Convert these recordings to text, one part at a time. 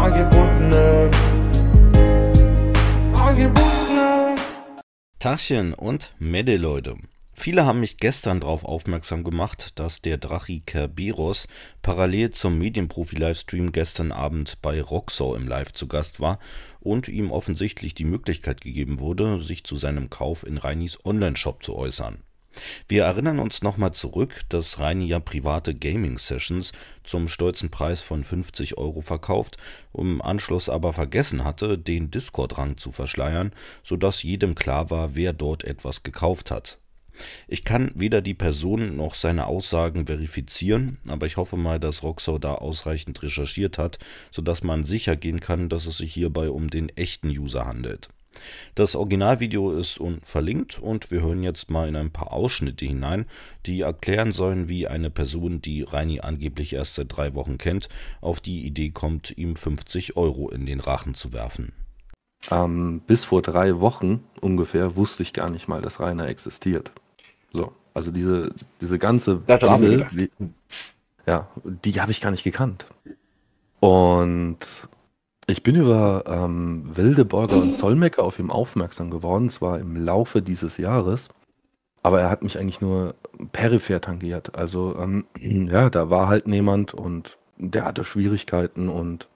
Angebundene. Angebundene. Tachchen und Mede, Leute. Viele haben mich gestern darauf aufmerksam gemacht, dass der Drachi Kerberos parallel zum Medienprofi-Livestream gestern Abend bei Roxor im Live zu Gast war und ihm offensichtlich die Möglichkeit gegeben wurde, sich zu seinem Kauf in Reinis Online-Shop zu äußern. Wir erinnern uns nochmal zurück, dass Reini ja private Gaming-Sessions zum stolzen Preis von 50 Euro verkauft, im Anschluss aber vergessen hatte, den Discord-Rang zu verschleiern, sodass jedem klar war, wer dort etwas gekauft hat. Ich kann weder die Person noch seine Aussagen verifizieren, aber ich hoffe mal, dass Roxo da ausreichend recherchiert hat, sodass man sicher gehen kann, dass es sich hierbei um den echten User handelt. Das Originalvideo ist unten verlinkt und wir hören jetzt mal in ein paar Ausschnitte hinein, die erklären sollen, wie eine Person, die Reini angeblich erst seit drei Wochen kennt, auf die Idee kommt, ihm 50 Euro in den Rachen zu werfen. Ähm, bis vor drei Wochen ungefähr wusste ich gar nicht mal, dass Rainer existiert. So, also diese, diese ganze Bubble, die, ja, die habe ich gar nicht gekannt. Und ich bin über ähm, Wildeborger und Solmecke auf ihm aufmerksam geworden, zwar im Laufe dieses Jahres, aber er hat mich eigentlich nur peripher tangiert. Also ähm, ja, da war halt niemand und der hatte Schwierigkeiten und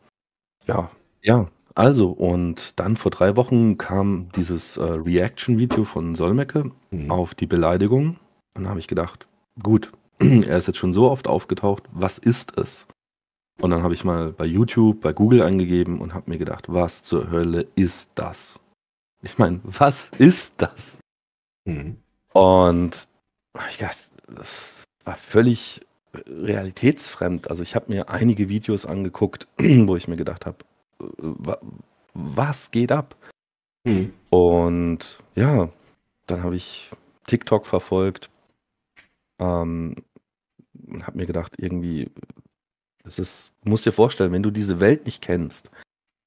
ja, ja. Also, und dann vor drei Wochen kam dieses äh, Reaction-Video von Solmecke mhm. auf die Beleidigung. Und da habe ich gedacht, gut, er ist jetzt schon so oft aufgetaucht, was ist es? Und dann habe ich mal bei YouTube, bei Google angegeben und habe mir gedacht, was zur Hölle ist das? Ich meine, was ist das? Mhm. Und ich dachte, das war völlig realitätsfremd. Also ich habe mir einige Videos angeguckt, wo ich mir gedacht habe, äh, was geht ab? Mhm. Und ja, dann habe ich TikTok verfolgt ähm, und habe mir gedacht, irgendwie das ist, du musst dir vorstellen, wenn du diese Welt nicht kennst.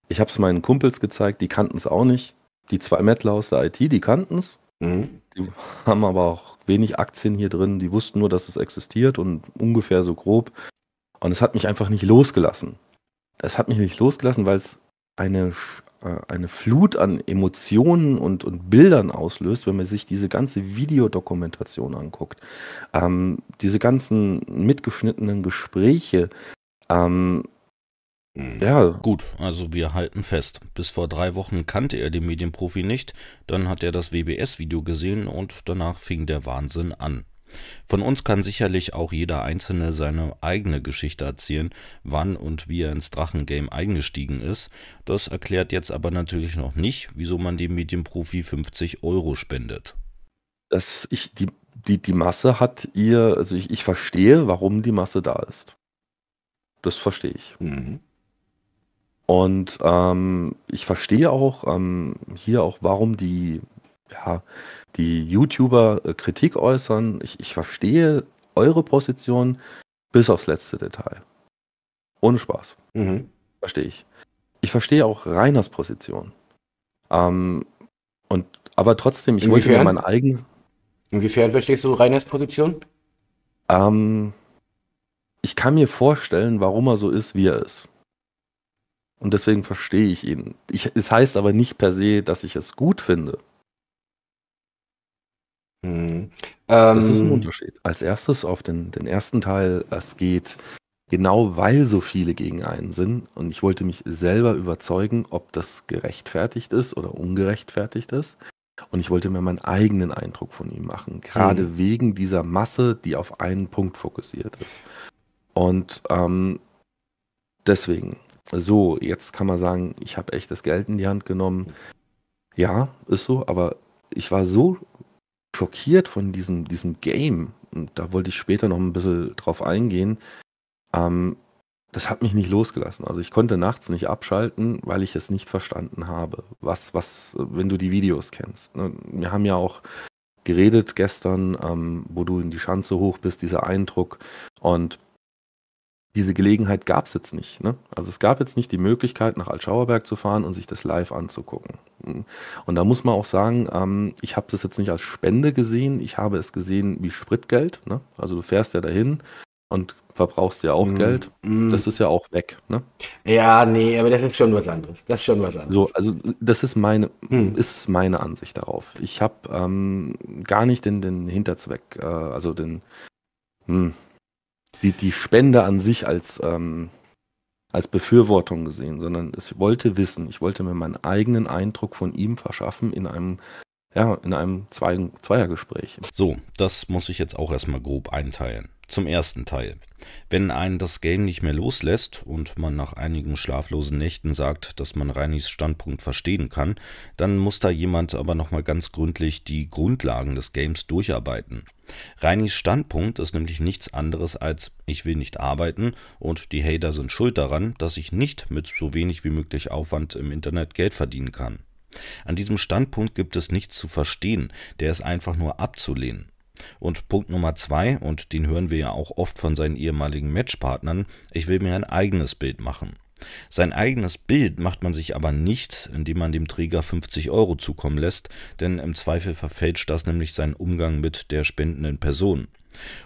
Ich habe es meinen Kumpels gezeigt, die kannten es auch nicht. Die zwei Mettler aus der IT, die kannten es. Mhm. Die haben aber auch wenig Aktien hier drin. Die wussten nur, dass es existiert und ungefähr so grob. Und es hat mich einfach nicht losgelassen. Es hat mich nicht losgelassen, weil es eine, äh, eine Flut an Emotionen und, und Bildern auslöst, wenn man sich diese ganze Videodokumentation anguckt. Ähm, diese ganzen mitgeschnittenen Gespräche, ähm, hm. ja. Gut, also wir halten fest. Bis vor drei Wochen kannte er den Medienprofi nicht, dann hat er das WBS-Video gesehen und danach fing der Wahnsinn an. Von uns kann sicherlich auch jeder Einzelne seine eigene Geschichte erzählen, wann und wie er ins Drachengame eingestiegen ist. Das erklärt jetzt aber natürlich noch nicht, wieso man dem Medienprofi 50 Euro spendet. Das, ich, die, die, die Masse hat ihr, also ich, ich verstehe, warum die Masse da ist das verstehe ich. Mhm. Und ähm, ich verstehe auch ähm, hier auch, warum die, ja, die YouTuber äh, Kritik äußern. Ich, ich verstehe eure Position bis aufs letzte Detail. Ohne Spaß. Mhm. Verstehe ich. Ich verstehe auch Rainers Position. Ähm, und, aber trotzdem, ich Inwiefern? wollte mir mein eigenes. Inwiefern verstehst du Rainers Position? Ähm, ich kann mir vorstellen, warum er so ist, wie er ist. Und deswegen verstehe ich ihn. Ich, es heißt aber nicht per se, dass ich es gut finde. Hm. Ähm, das ist ein ähm, Unterschied. Als erstes auf den, den ersten Teil, es geht genau weil so viele gegen einen sind. Und ich wollte mich selber überzeugen, ob das gerechtfertigt ist oder ungerechtfertigt ist. Und ich wollte mir meinen eigenen Eindruck von ihm machen, gerade mhm. wegen dieser Masse, die auf einen Punkt fokussiert ist. Und ähm, deswegen, so, jetzt kann man sagen, ich habe echt das Geld in die Hand genommen. Ja, ist so, aber ich war so schockiert von diesem, diesem Game, und da wollte ich später noch ein bisschen drauf eingehen, ähm, das hat mich nicht losgelassen. Also ich konnte nachts nicht abschalten, weil ich es nicht verstanden habe. Was, was, wenn du die Videos kennst. Ne? Wir haben ja auch geredet gestern, ähm, wo du in die Schanze hoch bist, dieser Eindruck. Und diese Gelegenheit gab es jetzt nicht. Ne? Also es gab jetzt nicht die Möglichkeit, nach Altschauerberg zu fahren und sich das live anzugucken. Hm. Und da muss man auch sagen, ähm, ich habe das jetzt nicht als Spende gesehen, ich habe es gesehen wie Spritgeld. Ne? Also du fährst ja dahin und verbrauchst ja auch mm, Geld. Mm. Das ist ja auch weg. Ne? Ja, nee, aber das ist schon was anderes. Das ist schon was anderes. So, also das ist meine, hm. ist meine Ansicht darauf. Ich habe ähm, gar nicht den, den Hinterzweck, äh, also den, hm, die, die Spende an sich als, ähm, als Befürwortung gesehen, sondern ich wollte wissen, ich wollte mir meinen eigenen Eindruck von ihm verschaffen in einem ja, in einem Zwei Zweiergespräch. So, das muss ich jetzt auch erstmal grob einteilen. Zum ersten Teil. Wenn einen das Game nicht mehr loslässt und man nach einigen schlaflosen Nächten sagt, dass man Reinis Standpunkt verstehen kann, dann muss da jemand aber nochmal ganz gründlich die Grundlagen des Games durcharbeiten. Reinis Standpunkt ist nämlich nichts anderes als ich will nicht arbeiten und die Hater sind schuld daran, dass ich nicht mit so wenig wie möglich Aufwand im Internet Geld verdienen kann. An diesem Standpunkt gibt es nichts zu verstehen, der ist einfach nur abzulehnen. Und Punkt Nummer zwei, und den hören wir ja auch oft von seinen ehemaligen Matchpartnern, ich will mir ein eigenes Bild machen. Sein eigenes Bild macht man sich aber nicht, indem man dem Träger 50 Euro zukommen lässt, denn im Zweifel verfälscht das nämlich seinen Umgang mit der spendenden Person.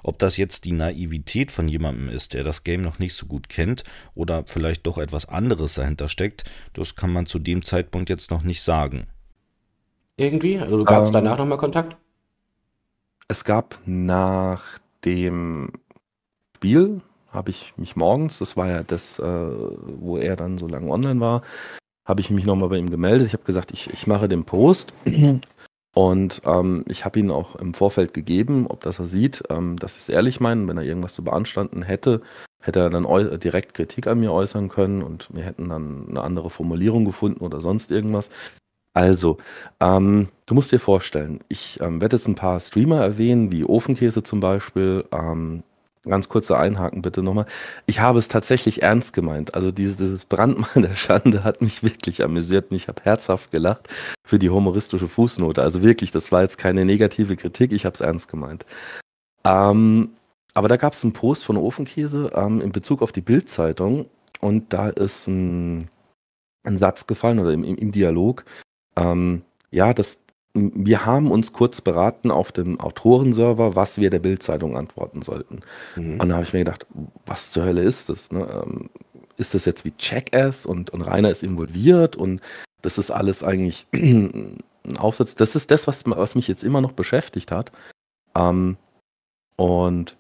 Ob das jetzt die Naivität von jemandem ist, der das Game noch nicht so gut kennt oder vielleicht doch etwas anderes dahinter steckt, das kann man zu dem Zeitpunkt jetzt noch nicht sagen. Irgendwie? Also gab es ähm, danach nochmal Kontakt? Es gab nach dem Spiel, habe ich mich morgens, das war ja das, äh, wo er dann so lange online war, habe ich mich nochmal bei ihm gemeldet. Ich habe gesagt, ich, ich mache den Post. Und ähm, ich habe ihn auch im Vorfeld gegeben, ob das er sieht, ähm, dass ich es ehrlich meine. Wenn er irgendwas zu beanstanden hätte, hätte er dann äh, direkt Kritik an mir äußern können und wir hätten dann eine andere Formulierung gefunden oder sonst irgendwas. Also, ähm, du musst dir vorstellen, ich ähm, werde jetzt ein paar Streamer erwähnen, wie Ofenkäse zum Beispiel, ähm, ganz kurzer Einhaken bitte nochmal. Ich habe es tatsächlich ernst gemeint. Also dieses, Brandmal der Schande hat mich wirklich amüsiert und ich habe herzhaft gelacht für die humoristische Fußnote. Also wirklich, das war jetzt keine negative Kritik, ich habe es ernst gemeint. Ähm, aber da gab es einen Post von Ofenkäse ähm, in Bezug auf die Bildzeitung und da ist ein, ein, Satz gefallen oder im, im Dialog. Ähm, ja, das, wir haben uns kurz beraten auf dem Autorenserver, was wir der Bildzeitung antworten sollten. Mhm. Und da habe ich mir gedacht, was zur Hölle ist das? Ne? Ähm, ist das jetzt wie Check-Ass und, und Rainer ist involviert und das ist alles eigentlich ein Aufsatz. Das ist das, was, was mich jetzt immer noch beschäftigt hat. Ähm, und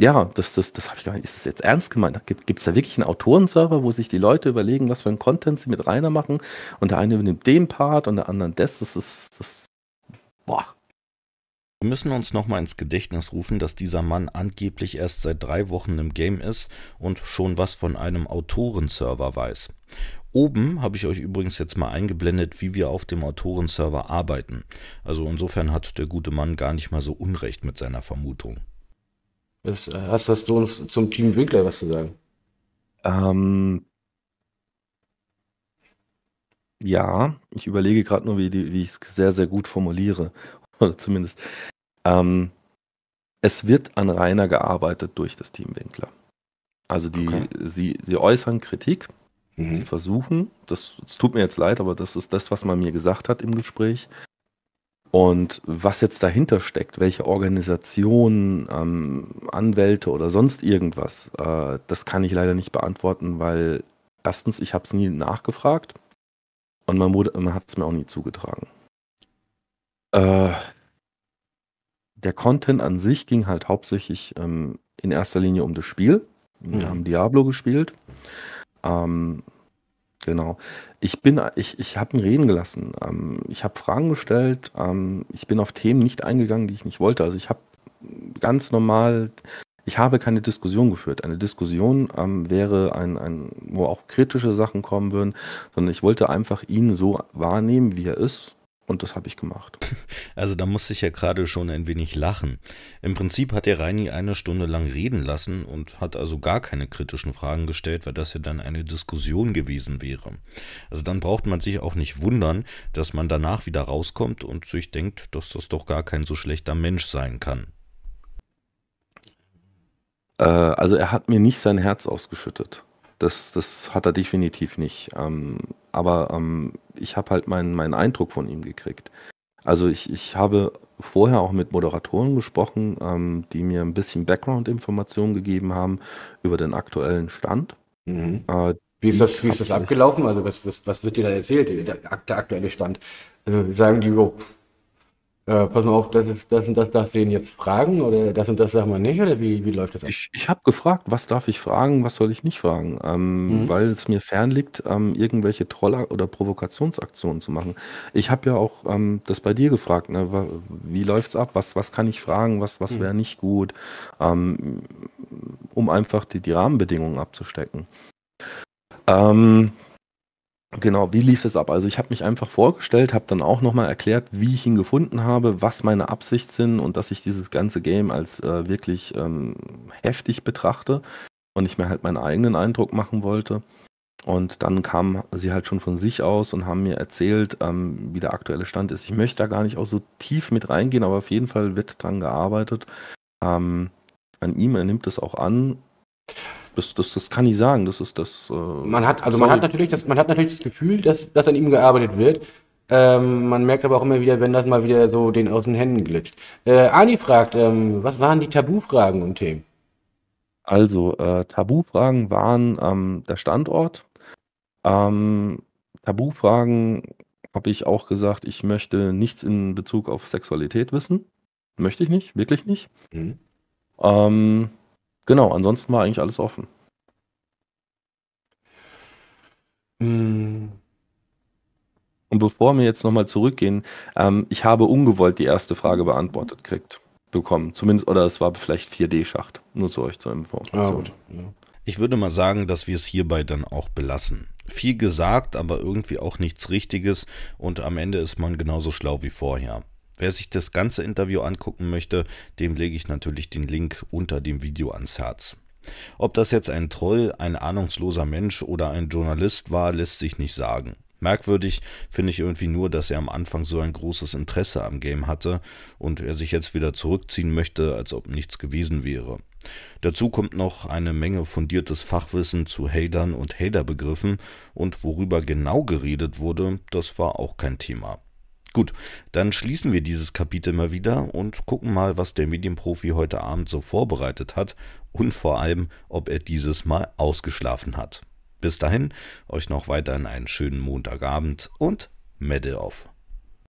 ja, das, das, das habe ich gar nicht. Ist das jetzt ernst gemeint? Gibt es da wirklich einen Autorenserver, wo sich die Leute überlegen, was für einen Content sie mit Rainer machen? Und der eine übernimmt den Part und der andere das. Das ist. Das, boah. Wir müssen uns nochmal ins Gedächtnis rufen, dass dieser Mann angeblich erst seit drei Wochen im Game ist und schon was von einem Autorenserver weiß. Oben habe ich euch übrigens jetzt mal eingeblendet, wie wir auf dem Autorenserver arbeiten. Also insofern hat der gute Mann gar nicht mal so Unrecht mit seiner Vermutung. Was, äh, hast, hast, du uns zum Team Winkler was zu sagen? Ähm, ja, ich überlege gerade nur, wie, wie ich es sehr, sehr gut formuliere. Oder zumindest. Ähm, es wird an Rainer gearbeitet durch das Team Winkler. Also die, okay. sie, sie äußern Kritik, mhm. sie versuchen, das, das tut mir jetzt leid, aber das ist das, was man mir gesagt hat im Gespräch, und was jetzt dahinter steckt, welche Organisationen, ähm, Anwälte oder sonst irgendwas, äh, das kann ich leider nicht beantworten, weil erstens, ich habe es nie nachgefragt und man, man hat es mir auch nie zugetragen. Äh, der Content an sich ging halt hauptsächlich ähm, in erster Linie um das Spiel. Wir mhm. haben Diablo gespielt. Ähm, Genau. Ich bin, ich, ich habe ihn reden gelassen. Ähm, ich habe Fragen gestellt. Ähm, ich bin auf Themen nicht eingegangen, die ich nicht wollte. Also ich habe ganz normal, ich habe keine Diskussion geführt. Eine Diskussion ähm, wäre ein, ein, wo auch kritische Sachen kommen würden, sondern ich wollte einfach ihn so wahrnehmen, wie er ist und das habe ich gemacht. Also da musste ich ja gerade schon ein wenig lachen. Im Prinzip hat der Reini eine Stunde lang reden lassen und hat also gar keine kritischen Fragen gestellt, weil das ja dann eine Diskussion gewesen wäre. Also dann braucht man sich auch nicht wundern, dass man danach wieder rauskommt und sich denkt, dass das doch gar kein so schlechter Mensch sein kann. Äh, also er hat mir nicht sein Herz ausgeschüttet. Das, das hat er definitiv nicht. Ähm, aber ähm, ich habe halt meinen, meinen Eindruck von ihm gekriegt. Also ich, ich habe vorher auch mit Moderatoren gesprochen, ähm, die mir ein bisschen Background-Informationen gegeben haben über den aktuellen Stand. Mhm. Äh, wie ist das, wie ist das abgelaufen? Also was, was, was wird dir da erzählt, der, der aktuelle Stand? Also sagen die, oh, äh, pass mal auf, das ist das und das darf den jetzt fragen oder das und das sagen wir nicht oder wie, wie läuft das ab? Ich, ich habe gefragt, was darf ich fragen, was soll ich nicht fragen, ähm, mhm. weil es mir fern liegt, ähm, irgendwelche Troller- oder Provokationsaktionen zu machen. Ich habe ja auch ähm, das bei dir gefragt, ne? wie es ab, was, was kann ich fragen, was, was mhm. wäre nicht gut, ähm, um einfach die, die Rahmenbedingungen abzustecken. Ähm, Genau, wie lief das ab? Also ich habe mich einfach vorgestellt, habe dann auch nochmal erklärt, wie ich ihn gefunden habe, was meine Absicht sind und dass ich dieses ganze Game als äh, wirklich ähm, heftig betrachte und ich mir halt meinen eigenen Eindruck machen wollte. Und dann kamen sie halt schon von sich aus und haben mir erzählt, ähm, wie der aktuelle Stand ist. Ich möchte da gar nicht auch so tief mit reingehen, aber auf jeden Fall wird dran gearbeitet. Ähm, an ihm, er nimmt es auch an das, das, das kann ich sagen. Das ist das. Äh, man hat, also man hat natürlich das, man hat natürlich das Gefühl, dass, dass an ihm gearbeitet wird. Ähm, man merkt aber auch immer wieder, wenn das mal wieder so den aus den Händen glitscht. Äh, Ani fragt, ähm, was waren die Tabufragen und Themen? Also, äh, Tabufragen waren ähm, der Standort. Ähm, Tabufragen habe ich auch gesagt, ich möchte nichts in Bezug auf Sexualität wissen. Möchte ich nicht, wirklich nicht. Mhm. Ähm, Genau, ansonsten war eigentlich alles offen. Hm. Und bevor wir jetzt nochmal zurückgehen, ähm, ich habe ungewollt die erste Frage mhm. beantwortet kriegt, bekommen. Zumindest, oder es war vielleicht 4D-Schacht. Nur zu euch zur Information. Ja, ah, ja. Ich würde mal sagen, dass wir es hierbei dann auch belassen. Viel gesagt, aber irgendwie auch nichts Richtiges und am Ende ist man genauso schlau wie vorher. Wer sich das ganze Interview angucken möchte, dem lege ich natürlich den Link unter dem Video ans Herz. Ob das jetzt ein Troll, ein ahnungsloser Mensch oder ein Journalist war, lässt sich nicht sagen. Merkwürdig finde ich irgendwie nur, dass er am Anfang so ein großes Interesse am Game hatte und er sich jetzt wieder zurückziehen möchte, als ob nichts gewesen wäre. Dazu kommt noch eine Menge fundiertes Fachwissen zu Hadern und Haderbegriffen und worüber genau geredet wurde, das war auch kein Thema. Gut, dann schließen wir dieses Kapitel mal wieder und gucken mal, was der Medienprofi heute Abend so vorbereitet hat und vor allem, ob er dieses Mal ausgeschlafen hat. Bis dahin, euch noch weiterhin einen schönen Montagabend und Medal off.